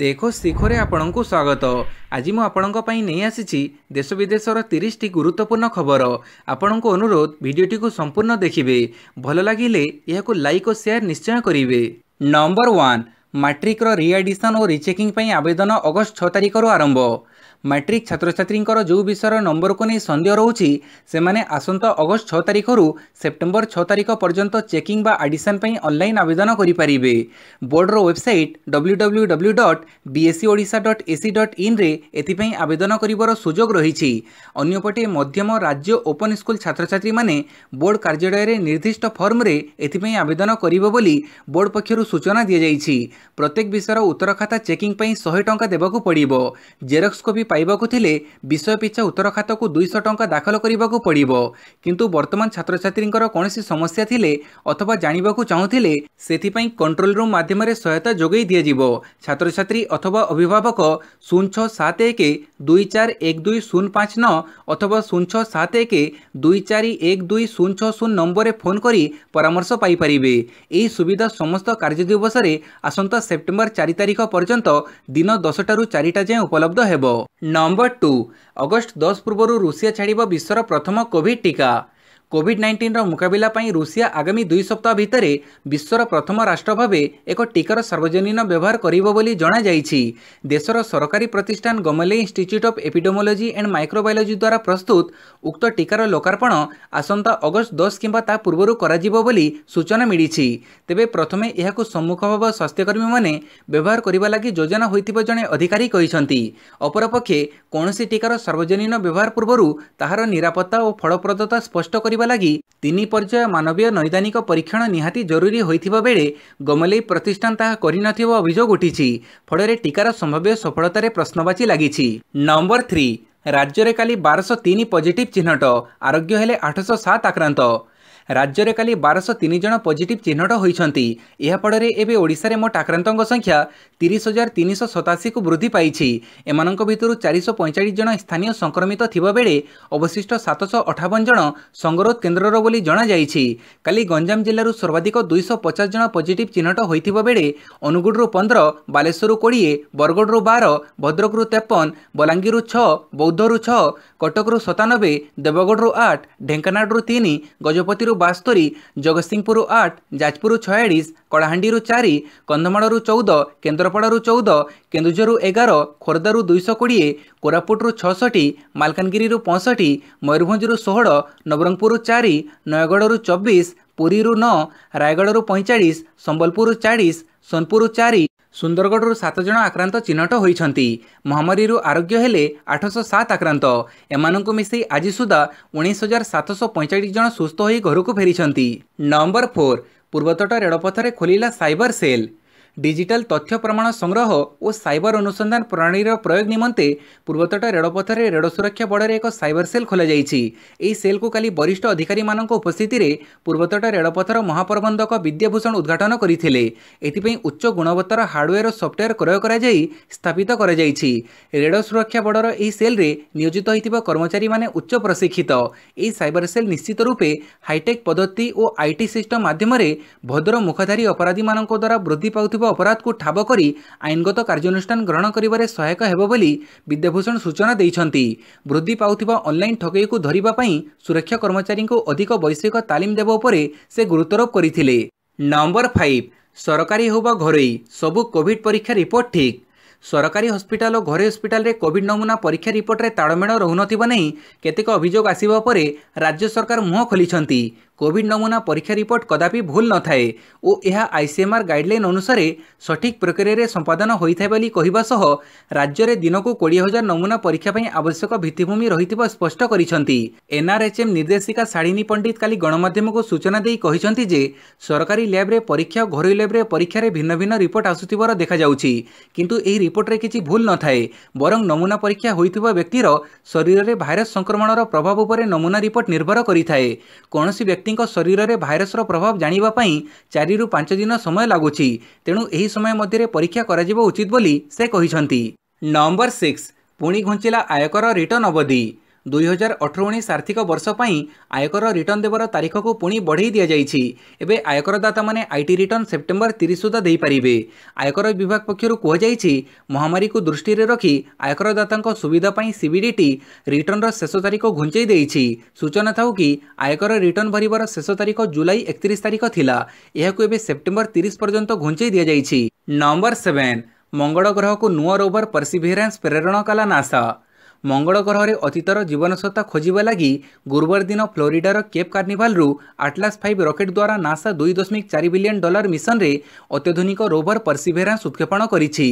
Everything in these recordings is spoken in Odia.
ଦେଖୋ ଶିଖରେ ଆପଣଙ୍କୁ ସ୍ୱାଗତ ଆଜି ମୁଁ ଆପଣଙ୍କ ପାଇଁ ନେଇ ଆସିଛି ଦେଶ ବିଦେଶର ତିରିଶଟି ଗୁରୁତ୍ୱପୂର୍ଣ୍ଣ ଖବର ଆପଣଙ୍କୁ ଅନୁରୋଧ ଭିଡ଼ିଓଟିକୁ ସମ୍ପୂର୍ଣ୍ଣ ଦେଖିବେ ଭଲ ଲାଗିଲେ ଏହାକୁ ଲାଇକ୍ ଓ ସେୟାର ନିଶ୍ଚୟ କରିବେ ନମ୍ବର ୱାନ୍ ମାଟ୍ରିକର ରିଆଡ଼ିସନ୍ ଓ ରିଚେକିଂ ପାଇଁ ଆବେଦନ ଅଗଷ୍ଟ ଛଅ ତାରିଖରୁ ଆରମ୍ଭ ମାଟ୍ରିକ୍ ଛାତ୍ରଛାତ୍ରୀଙ୍କର ଯେଉଁ ବିଷୟର ନମ୍ବରକୁ ନେଇ ସନ୍ଦେହ ରହୁଛି ସେମାନେ ଆସନ୍ତା ଅଗଷ୍ଟ ଛଅ ତାରିଖରୁ ସେପ୍ଟେମ୍ବର ଛଅ ତାରିଖ ପର୍ଯ୍ୟନ୍ତ ଚେକିଂ ବା ଆଡିସନ୍ ପାଇଁ ଅନଲାଇନ୍ ଆବେଦନ କରିପାରିବେ ବୋର୍ଡ଼ର website W W W dot BSC Odisha dot AC dot ଇନ୍ରେ ଏଥିପାଇଁ ଆବେଦନ କରିବାର ସୁଯୋଗ ରହିଛି ଅନ୍ୟପଟେ ମଧ୍ୟମ ରାଜ୍ୟ ଓପନ୍ ସ୍କୁଲ୍ ଛାତ୍ରଛାତ୍ରୀମାନେ ବୋର୍ଡ଼ କାର୍ଯ୍ୟାଳୟରେ ନିର୍ଦ୍ଦିଷ୍ଟ ଫର୍ମରେ ଏଥିପାଇଁ ଆବେଦନ କରିବ ବୋଲି ବୋର୍ଡ଼ ପକ୍ଷରୁ ସୂଚନା ଦିଆଯାଇଛି ପ୍ରତ୍ୟେକ ବିଷୟର ଉତ୍ତର ଖାତା ଚେକିଂ ପାଇଁ ଶହେ ଟଙ୍କା ଦେବାକୁ ପଡ଼ିବ ଜେରକ୍ସ କପି ପାଇବାକୁ ଥିଲେ ବିଷୟ ପିଛା ଉତ୍ତର ଖାତାକୁ ଦୁଇଶହ ଟଙ୍କା ଦାଖଲ କରିବାକୁ ପଡ଼ିବ କିନ୍ତୁ ବର୍ତ୍ତମାନ ଛାତ୍ରଛାତ୍ରୀଙ୍କର କୌଣସି ସମସ୍ୟା ଥିଲେ ଅଥବା ଜାଣିବାକୁ ଚାହୁଁଥିଲେ ସେଥିପାଇଁ କଣ୍ଟ୍ରୋଲ ରୁମ୍ ମାଧ୍ୟମରେ ସହାୟତା ଯୋଗାଇ ଦିଆଯିବ ଛାତ୍ରଛାତ୍ରୀ ଅଥବା ଅଭିଭାବକ ଶୂନ ଛଅ ସାତ ଏକ ଦୁଇ ଚାରି ଏକ ଦୁଇ ଶୂନ ପାଞ୍ଚ ନଅ ଅଥବା ଶୂନ ଛଅ ସାତ ଏକ ଦୁଇ ଚାରି ଏକ ଦୁଇ ଶୂନ ଛଅ ଶୂନ ନମ୍ବରରେ ଫୋନ୍ କରି ପରାମର୍ଶ ପାଇପାରିବେ ଏହି ସୁବିଧା ସମସ୍ତ କାର୍ଯ୍ୟଦିବସରେ ଆସନ୍ତା ସେପ୍ଟେମ୍ବର ଚାରି ତାରିଖ ପର୍ଯ୍ୟନ୍ତ ଦିନ ଦଶଟାରୁ ଚାରିଟା ଯାଏଁ ଉପଲବ୍ଧ ହେବ ନମ୍ବର ଟୁ ଅଗଷ୍ଟ ଦଶ ପୂର୍ବରୁ ରୁଷିଆ ଛାଡ଼ିବ ବିଶ୍ୱର ପ୍ରଥମ କୋଭିଡ୍ ଟିକା କୋଭିଡ୍ ନାଇଣ୍ଟିନ୍ର ମୁକାବିଲା ପାଇଁ ରୁଷିଆ ଆଗାମୀ ଦୁଇ ସପ୍ତାହ ଭିତରେ ବିଶ୍ୱର ପ୍ରଥମ ରାଷ୍ଟ୍ର ଭାବେ ଏକ ଟିକାର ସାର୍ବଜନୀନ ବ୍ୟବହାର କରିବ ବୋଲି ଜଣାଯାଇଛି ଦେଶର ସରକାରୀ ପ୍ରତିଷ୍ଠାନ Gamaleya institute of epidemiology and microbiology ଦ୍ୱାରା ପ୍ରସ୍ତୁତ ଉକ୍ତ ଟିକାର ଲୋକାର୍ପଣ ଆସନ୍ତା ଅଗଷ୍ଟ ଦଶ କିମ୍ବା ତା ପୂର୍ବରୁ କରାଯିବ ବୋଲି ସୂଚନା ମିଳିଛି ତେବେ ପ୍ରଥମେ ଏହାକୁ ସମ୍ମୁଖ ହେବ ସ୍ୱାସ୍ଥ୍ୟକର୍ମୀମାନେ ବ୍ୟବହାର କରିବା ଲାଗି ଯୋଜନା ହୋଇଥିବା ଜଣେ ଅଧିକାରୀ କହିଛନ୍ତି ଅପରପକ୍ଷେ କୌଣସି ଟିକାର ସାର୍ବଜନୀନ ବ୍ୟବହାର ପୂର୍ବରୁ ତାହାର ନିରାପତ୍ତା ଓ ଫଳପ୍ରଦତା ସ୍ପଷ୍ଟ କରିବା ହେବା ଲାଗି ତିନି ପର୍ଯ୍ୟାୟ ମାନବୀୟ ନୈଦାନିକ ପରୀକ୍ଷଣ ନିହାତି ଜରୁରୀ ହୋଇଥିବା ବେଳେ ଗମଲେଇ ପ୍ରତିଷ୍ଠାନ ତାହା କରିନଥିବା ଅଭିଯୋଗ ଉଠିଛି ଫଳରେ ଟିକାର ସମ୍ଭାବ୍ୟ ସଫଳତାରେ ପ୍ରଶ୍ନବାଚୀ ଲାଗିଛି ନମ୍ବର ଥ୍ରୀ ରାଜ୍ୟରେ କାଲି ବାରଶହ ତିନି ପଜିଟିଭ୍ ଚିହ୍ନଟ ଆରୋଗ୍ୟ ହେଲେ ଆଠଶହ ସାତ ଆକ୍ରାନ୍ତ ରାଜ୍ୟରେ କାଲି ବାରଶହ ତିନି ଜଣ ପଜିଟିଭ୍ ଚିହ୍ନଟ ହୋଇଛନ୍ତି ଏହାଫଳରେ ଏବେ ଓଡ଼ିଶାରେ ମୋଟ ଆକ୍ରାନ୍ତଙ୍କ ସଂଖ୍ୟା ତିରିଶ ହଜାର ତିନିଶହ ସତାଅଶୀକୁ ବୃଦ୍ଧି ପାଇଛି ଏମାନଙ୍କ ଭିତରୁ ଚାରିଶହ ପଇଁଚାଳିଶ ଜଣ ସ୍ଥାନୀୟ ସଂକ୍ରମିତ ଥିବାବେଳେ ଅବଶିଷ୍ଟ ସାତଶହ ଅଠାବନ ଜଣ ସଙ୍ଗରୋଧ କେନ୍ଦ୍ରର ବୋଲି ଜଣାଯାଇଛି କାଲି ଗଞ୍ଜାମ ଜିଲ୍ଲାରୁ ସର୍ବାଧିକ ଦୁଇଶହ ପଚାଶ ଜଣ ପଜିଟିଭ୍ ଚିହ୍ନଟ ହୋଇଥିବା ବେଳେ ଅନୁଗୁଳରୁ ପନ୍ଦର ବାଲେଶ୍ୱରରୁ କୋଡ଼ିଏ ବରଗଡ଼ରୁ ବାର ଭଦ୍ରକରୁ ତେପନ ବଲାଙ୍ଗୀରରୁ ଛଅ ବୌଦ୍ଧରୁ ଛଅ କଟକରୁ ସତାନବେ ଦେବଗଡ଼ରୁ ଆଠ ଢେଙ୍କାନାଳରୁ ତିନି ଗଜପତିରୁ ବାସ୍ତରି ଜଗତସିଂହପୁରରୁ ଆଠ ଯାଜପୁରରୁ ଛୟାଳିଶ କଳାହାଣ୍ଡିରୁ ଚାରି କନ୍ଧମାଳରୁ ଚଉଦ କେନ୍ଦ୍ରାପଡ଼ାରୁ ଚଉଦ କେନ୍ଦୁଝରରୁ ଏଗାର ଖୋର୍ଦ୍ଧାରୁ ଦୁଇଶହ କୋଡ଼ିଏ କୋରାପୁଟରୁ ଛଅଷଠି ମାଲକାନଗିରିରୁ ପଞ୍ଚଷଠି ମୟୂରଭଞ୍ଜରୁ ଷୋହଳ ନବରଙ୍ଗପୁରରୁ ଚାରି ନୟାଗଡ଼ରୁ ଚବିଶ ପୁରୀରୁ ନଅ ରାୟଗଡ଼ରୁ ପଇଁଚାଳିଶ ସମ୍ବଲପୁରରୁ ଚାଳିଶ ସୋନପୁରରୁ ଚାରି ସୁନ୍ଦରଗଡ଼ରୁ ସାତ ଜଣ ଆକ୍ରାନ୍ତ ଚିହ୍ନଟ ହୋଇଛନ୍ତି ମହାମାରୀରୁ ଆରୋଗ୍ୟ ହେଲେ ଆଠଶହ ସାତ ଆକ୍ରାନ୍ତ ଏମାନଙ୍କୁ ମିଶାଇ ଆଜି ସୁଦ୍ଧା ଉଣେଇଶ ହଜାର ସାତଶହ ପଇଁଚାଳିଶ ଜଣ ସୁସ୍ଥ ହୋଇ ଘରକୁ ଫେରିଛନ୍ତି ନମ୍ବର ଫୋର୍ ପୂର୍ବତଟ ରେଳପଥରେ ଖୋଲିଲା ସାଇବର ସେଲ୍ ଡିଜିଟାଲ ତଥ୍ୟ ପ୍ରମାଣ ସଂଗ୍ରହ ଓ ସାଇବର ଅନୁସନ୍ଧାନ ପ୍ରଣାଳୀର ପ୍ରୟୋଗ ନିମନ୍ତେ ପୂର୍ବତଟ ରେଳପଥରେ ରେଳ ସୁରକ୍ଷା ବଳରେ ଏକ ସାଇବର ସେଲ୍ ଖୋଲାଯାଇଛି ଏହି ସେଲ୍କୁ କାଲି ବରିଷ୍ଠ ଅଧିକାରୀମାନଙ୍କ ଉପସ୍ଥିତିରେ ପୂର୍ବତଟ ରେଳପଥର ମହାପ୍ରବନ୍ଧକ ବିଦ୍ୟାଭୂଷଣ ଉଦ୍ଘାଟନ କରିଥିଲେ ଏଥିପାଇଁ ଉଚ୍ଚ ଗୁଣବତ୍ତାର ହାର୍ଡୱେୟାର ସଫ୍ଟୱେୟାର କ୍ରୟ କରାଯାଇ ସ୍ଥାପିତ କରାଯାଇଛି ରେଳ ସୁରକ୍ଷା ବଳର ଏହି ସେଲ୍ରେ ନିୟୋଜିତ ହୋଇଥିବା କର୍ମଚାରୀମାନେ ଉଚ୍ଚ ପ୍ରଶିକ୍ଷିତ ଏହି ସାଇବର ସେଲ୍ ନିଶ୍ଚିତ ରୂପେ ହାଇଟେକ୍ ପଦ୍ଧତି ଓ ଆଇଟି ସିଷ୍ଟମ ମାଧ୍ୟମରେ ଭଦ୍ର ମୁଖଧାରୀ ଅପରାଧୀମାନଙ୍କ ଦ୍ୱାରା ବୃଦ୍ଧି ପାଉଥିବା ହେଉଥିବା ଅପରାଧକୁ ଠାବ କରି ଆଇନଗତ କାର୍ଯ୍ୟାନୁଷ୍ଠାନ ଗ୍ରହଣ କରିବାରେ ସହାୟକ ହେବ ବୋଲି ବିଦ୍ୟାଭୂଷଣ ସୂଚନା ଦେଇଛନ୍ତି ବୃଦ୍ଧି ପାଉଥିବା ଅନ୍ଲାଇନ୍ ଠକେଇକୁ ଧରିବା ପାଇଁ ସୁରକ୍ଷା କର୍ମଚାରୀଙ୍କୁ ଅଧିକ ବୈଷୟିକ ତାଲିମ ଦେବା ଉପରେ ସେ ଗୁରୁତ୍ୱାରୋପ କରିଥିଲେ ନମ୍ବର ଫାଇଭ ସରକାରୀ ହେଉ ବା ଘରୋଇ ସବୁ କୋଭିଡ୍ ପରୀକ୍ଷା ରିପୋର୍ଟ ଠିକ୍ ସରକାରୀ ହସ୍ପିଟାଲ ଓ ଘରୋଇ ହସ୍ପିଟାଲରେ କୋଭିଡ୍ ନମୁନା ପରୀକ୍ଷା ରିପୋର୍ଟରେ ତାଳମେଳ ରହୁନଥିବା ନେଇ କେତେକ ଅଭିଯୋଗ ଆସିବା ପରେ ରାଜ୍ୟ ସରକାର ମୁହଁ ଖୋଲିଛନ୍ତି কোভিড নমুনা পরীক্ষা রিপোর্ট কদাপি ভুল নথায়ে ও ଏହା ଆଇସିଏମ୍ଆର୍ ଗାଇଡ୍ଲାଇନ୍ ଅନୁସାରେ ସଠିକ୍ ପ୍ରକ୍ରିୟାରେ ସମ୍ପାଦନ ହୋଇଥାଏ ବୋଲି କହିବା ସହ ରାଜ୍ୟରେ ଦିନକୁ କୋଡ଼ିଏ ହଜାର ନମୁନା ପରୀକ୍ଷା ପାଇଁ ଆବଶ୍ୟକ ଭିତ୍ତିଭୂମି ରହିଥିବା ସ୍ପଷ୍ଟ କରିଛନ୍ତି ଏନ୍ଆର୍ଏଚ୍ଏମ୍ ନିର୍ଦ୍ଦେଶିକା ଶାଳିନୀ ପଣ୍ଡିତ କାଲି ଗଣମାଧ୍ୟମକୁ ସୂଚନା ଦେଇ କହିଛନ୍ତି ଯେ ସରକାରୀ ଲ୍ୟାବ୍ରେ ପରୀକ୍ଷା ଓ ଘରୋଇ ଲ୍ୟାବ୍ରେ ପରୀକ୍ଷାରେ ଭିନ୍ନ ଭିନ୍ନ ରିପୋର୍ଟ ଆସୁଥିବାର ଦେଖାଯାଉଛି କିନ୍ତୁ ଏହି ରିପୋର୍ଟରେ କିଛି ଭୁଲ ନଥାଏ ବରଂ ନମୁନା ପରୀକ୍ଷା ହୋଇଥିବା ବ୍ୟକ୍ତିର ଶରୀରରେ ଭାଇରସ୍ ସଂକ୍ରମଣର ପ୍ରଭାବ ଉପରେ ନମୁନା ରିପୋର୍ଟ ନିର୍ଭର କରିଥାଏ କୌଣସି ବ୍ୟକ୍ତି ବ୍ୟକ୍ତିଙ୍କ ଶରୀରରେ ଭାଇରସର ପ୍ରଭାବ ଜାଣିବା ପାଇଁ ଚାରିରୁ ପାଞ୍ଚ ଦିନ ସମୟ ଲାଗୁଛି ତେଣୁ ଏହି ସମୟ ମଧ୍ୟରେ ପରୀକ୍ଷା କରାଯିବା ଉଚିତ ବୋଲି ସେ କହିଛନ୍ତି ନମ୍ବର ସିକ୍ସ ପୁଣି ଘୁଞ୍ଚିଲା ଆୟକର ରିଟର୍ଣ୍ଣ ଅବଧି ଦୁଇହଜାର ଅଠର ଉଣେଇଶ ଆର୍ଥିକ ବର୍ଷ ପାଇଁ ଆୟକର ରିଟର୍ଣ୍ଣ ଦେବାର ତାରିଖକୁ ପୁଣି ବଢ଼େଇ ଦିଆଯାଇଛି ଏବେ ଆୟକରଦାତାମାନେ ଆଇଟି ରିଟର୍ଣ୍ଣ ସେପ୍ଟେମ୍ବର ତିରିଶ ସୁଦ୍ଧା ଦେଇପାରିବେ ଆୟକର ବିଭାଗ ପକ୍ଷରୁ କୁହାଯାଇଛି ମହାମାରୀକୁ ଦୃଷ୍ଟିରେ ରଖି ଆୟକରଦାତାଙ୍କ ସୁବିଧା ପାଇଁ ସିବିଡିଟି ରିଟର୍ଣ୍ଣର ଶେଷ ତାରିଖ ଘୁଞ୍ଚାଇ ଦେଇଛି ସୂଚନା ଥାଉ କି ଆୟକର ରିଟର୍ଣ୍ଣ ଭରିବାର ଶେଷ ତାରିଖ ଜୁଲାଇ ଏକତିରିଶ ତାରିଖ ଥିଲା ଏହାକୁ ଏବେ ସେପ୍ଟେମ୍ବର ତିରିଶ ପର୍ଯ୍ୟନ୍ତ ଘୁଞ୍ଚାଇ ଦିଆଯାଇଛି ନମ୍ବର ସେଭେନ୍ ମଙ୍ଗଳ ଗ୍ରହକୁ ନୂଆ ରୋଭର ପର୍ସିଭିରାନ୍ସ ପ୍ରେରଣ କଲା ନାସା ମଙ୍ଗଳ ଗ୍ରହରେ ଅତୀତର ଜୀବନସତ୍ତା ଖୋଜିବା ଲାଗି ଗୁରୁବାର ଦିନ ଫ୍ଲୋରିଡ଼ାର କେପ୍ କାର୍ଣ୍ଣିଭାଲରୁ ଆଟ୍ଲାସ୍ ଫାଇଭ୍ ରକେଟ୍ ଦ୍ୱାରା ନାସା ଦୁଇ ଦଶମିକ ଚାରି ବିଲିୟନ୍ ଡଲାର ମିଶନରେ ଅତ୍ୟାଧୁନିକ ରୋଭର ପର୍ସିଭେରାନ୍ସ ଉତ୍କ୍ଷେପଣ କରିଛି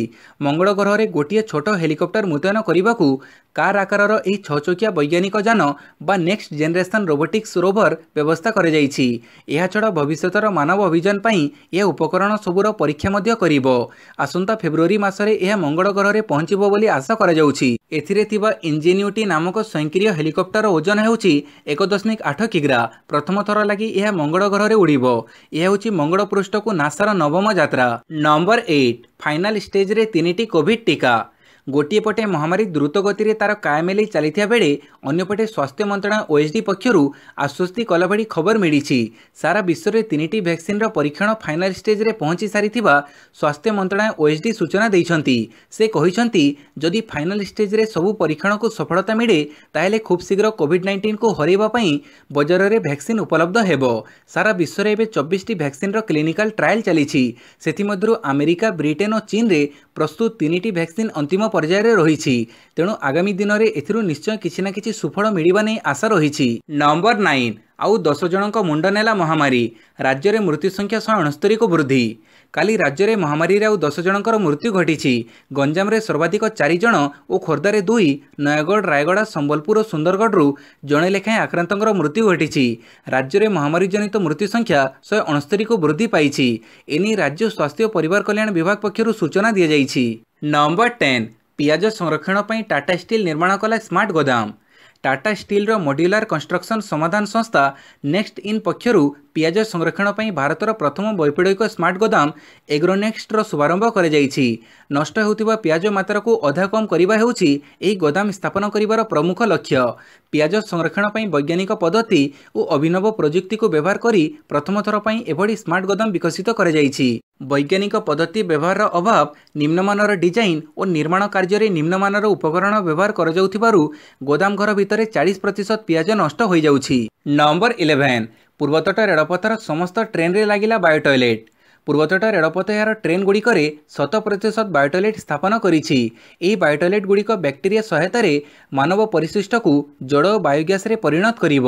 ମଙ୍ଗଳ ଗ୍ରହରେ ଗୋଟିଏ ଛୋଟ ହେଲିକପ୍ଟର ମୁତୟନ କରିବାକୁ କାର୍ ଆକାରର ଏହି ଛଅଚକିଆ ବୈଜ୍ଞାନିକ ଯାନ ବା ନେକ୍ସଟ ଜେନେରେସନ୍ ରୋବୋଟିକ୍ସ ରୋଭର ବ୍ୟବସ୍ଥା କରାଯାଇଛି ଏହାଛଡ଼ା ଭବିଷ୍ୟତର ମାନବ ଅଭିଯାନ ପାଇଁ ଏହା ଉପକରଣ ସବୁର ପରୀକ୍ଷା ମଧ୍ୟ କରିବ ଆସନ୍ତା ଫେବୃଆରୀ ମାସରେ ଏହା ମଙ୍ଗଳ ଗ୍ରହରେ ପହଞ୍ଚିବ ବୋଲି ଆଶା କରାଯାଉଛି ଏଥିରେ ଥିବା ଇଞ୍ଜିନ୍ୟୁଟି ନାମକ ସ୍ୱୟଂକ୍ରିୟ ହେଲିକପ୍ଟର ଓଜନ ହେଉଛି ଏକ ଦଶମିକ ଆଠ କିଗ୍ରା ପ୍ରଥମଥର ଲାଗି ଏହା ମଙ୍ଗଳ ଗ୍ରହରେ ଉଡ଼ିବ ଏହା ହେଉଛି ମଙ୍ଗଳ ପୃଷ୍ଠକୁ ନାସାର ନବମ ଯାତ୍ରା ନମ୍ବର ଏଇଟ୍ ଫାଇନାଲ ଷ୍ଟେଜରେ ତିନିଟି କୋଭିଡ୍ ଟିକା ଗୋଟିଏ ପଟେ ମହାମାରୀ ଦ୍ରୁତ ଗତିରେ ତା'ର କାୟା ମେଲେଇ ଚାଲିଥିବା ବେଳେ ଅନ୍ୟପଟେ ସ୍ୱାସ୍ଥ୍ୟ ମନ୍ତ୍ରଣାଳୟ ଓଏଚ୍ଡି ପକ୍ଷରୁ ଆଶ୍ୱସ୍ତି କଲାଭଳି ଖବର ମିଳିଛି ସାରା ବିଶ୍ୱରେ ତିନିଟି ଭ୍ୟାକ୍ସିନ୍ର ପରୀକ୍ଷଣ ଫାଇନାଲ୍ ଷ୍ଟେଜ୍ରେ ପହଞ୍ଚି ସାରିଥିବା ସ୍ୱାସ୍ଥ୍ୟ ମନ୍ତ୍ରଣାଳୟ ଓଏଚ୍ଡି ସୂଚନା ଦେଇଛନ୍ତି ସେ କହିଛନ୍ତି ଯଦି ଫାଇନାଲ୍ ଷ୍ଟେଜ୍ରେ ସବୁ ପରୀକ୍ଷଣକୁ ସଫଳତା ମିଳେ ତାହେଲେ ଖୁବ୍ ଶୀଘ୍ର କୋଭିଡ୍ ନାଇଣ୍ଟିନ୍କୁ ହରାଇବା ପାଇଁ ବଜାରରେ ଭ୍ୟାକ୍ସିନ୍ ଉପଲବ୍ଧ ହେବ ସାରା ବିଶ୍ୱରେ ଏବେ ଚବିଶଟି ଭ୍ୟାକ୍ସିନ୍ର କ୍ଲିନିକାଲ୍ ଟ୍ରାଏଲ୍ ଚାଲିଛି ସେଥିମଧ୍ୟରୁ ଆମେରିକା ବ୍ରିଟେନ୍ ଓ ଚୀନରେ ପ୍ରସ୍ତୁତ ତିନିଟି ଭ୍ୟାକ୍ସିନ୍ ଅନ୍ତିମ ପର୍ଯ୍ୟାୟରେ ରହିଛି ତେଣୁ ଆଗାମୀ ଦିନରେ ଏଥିରୁ ନିଶ୍ଚୟ କିଛି ନା କିଛି ସୁଫଳ ମିଳିବା ନେଇ ଆଶା ରହିଛି ନମ୍ବର ନାଇନ୍ ଆଉ ଦଶ ଜଣଙ୍କ ମୁଣ୍ଡ ନେଲା ମହାମାରୀ ରାଜ୍ୟରେ ମୃତ୍ୟୁ ସଂଖ୍ୟା ଶହେ ଅଣସ୍ତରୀକୁ ବୃଦ୍ଧି କାଲି ରାଜ୍ୟରେ ମହାମାରୀରେ ଆଉ ଦଶ ଜଣଙ୍କର ମୃତ୍ୟୁ ଘଟିଛି ଗଞ୍ଜାମରେ ସର୍ବାଧିକ ଚାରି ଜଣ ଓ ଖୋର୍ଦ୍ଧାରେ ଦୁଇ ନୟାଗଡ଼ ରାୟଗଡ଼ା ସମ୍ବଲପୁର ଓ ସୁନ୍ଦରଗଡ଼ରୁ ଜଣେ ଲେଖାଏଁ ଆକ୍ରାନ୍ତଙ୍କର ମୃତ୍ୟୁ ଘଟିଛି ରାଜ୍ୟରେ ମହାମାରୀ ଜନିତ ମୃତ୍ୟୁ ସଂଖ୍ୟା ଶହେ ଅଣସ୍ତରୀକୁ ବୃଦ୍ଧି ପାଇଛି ଏନେଇ ରାଜ୍ୟ ସ୍ୱାସ୍ଥ୍ୟ ଓ ପରିବାର କଲ୍ୟାଣ ବିଭାଗ ପକ୍ଷରୁ ସୂଚନା ଦିଆଯାଇଛି ନମ୍ବର ଟେନ୍ ପିଆଜ ସଂରକ୍ଷଣ ପାଇଁ ଟାଟା ଷ୍ଟିଲ୍ ନିର୍ମାଣ କଲା ସ୍ମାର୍ଟ ଗୋଦାମ ଟାଟା ଷ୍ଟିଲ୍ର ମଡ୍ୟୁଲାର କନ୍ଷ୍ଟ୍ରକ୍ସନ୍ ସମାଧାନ ସଂସ୍ଥା ନେକ୍ସଟ ଇନ୍ ପକ୍ଷରୁ ପିଆଜ ସଂରକ୍ଷଣ ପାଇଁ ଭାରତର ପ୍ରଥମ ବୈପିଡ଼ିକ ସ୍ମାର୍ଟ ଗୋଦାମ ଏଗ୍ରୋନେକ୍ସଟର ଶୁଭାରମ୍ଭ କରାଯାଇଛି ନଷ୍ଟ ହେଉଥିବା ପିଆଜ ମାତ୍ରାକୁ ଅଧା କମ୍ କରିବା ହେଉଛି ଏହି ଗୋଦାମ ସ୍ଥାପନ କରିବାର ପ୍ରମୁଖ ଲକ୍ଷ୍ୟ ପିଆଜ ସଂରକ୍ଷଣ ପାଇଁ ବୈଜ୍ଞାନିକ ପଦ୍ଧତି ଓ ଅଭିନବ ପ୍ରଯୁକ୍ତିକୁ ବ୍ୟବହାର କରି ପ୍ରଥମଥର ପାଇଁ ଏଭଳି ସ୍ମାର୍ଟ ଗୋଦାମ ବିକଶିତ କରାଯାଇଛି ବୈଜ୍ଞାନିକ ପଦ୍ଧତି ବ୍ୟବହାରର ଅଭାବ ନିମ୍ନମାନର ଡିଜାଇନ୍ ଓ ନିର୍ମାଣ କାର୍ଯ୍ୟରେ ନିମ୍ନମାନର ଉପକରଣ ବ୍ୟବହାର କରାଯାଉଥିବାରୁ ଗୋଦାମ ଘର ଭିତରେ ଚାଳିଶ ପ୍ରତିଶତ ପିଆଜ ନଷ୍ଟ ହୋଇଯାଉଛି ନମ୍ବର ଇଲେଭେନ୍ ପୂର୍ବତଟ ରେଳପଥର ସମସ୍ତ ଟ୍ରେନ୍ରେ ଲାଗିଲା ବାୟୋ ଟଏଲେଟ୍ ପୂର୍ବତଟ ରେଳପଥ ଏହାର ଟ୍ରେନ୍ ଗୁଡ଼ିକରେ ଶତ ପ୍ରତିଶତ ବାୟୋଟଏଲେଟ୍ ସ୍ଥାପନ କରିଛି ଏହି ବାୟୋଟଏଲେଟ୍ ଗୁଡ଼ିକ ବ୍ୟାକ୍ଟେରିଆ ସହାୟତାରେ ମାନବ ପରିଶିଷ୍ଟକୁ ଜଳ ଓ ବାୟୋଗ୍ୟାସରେ ପରିଣତ କରିବ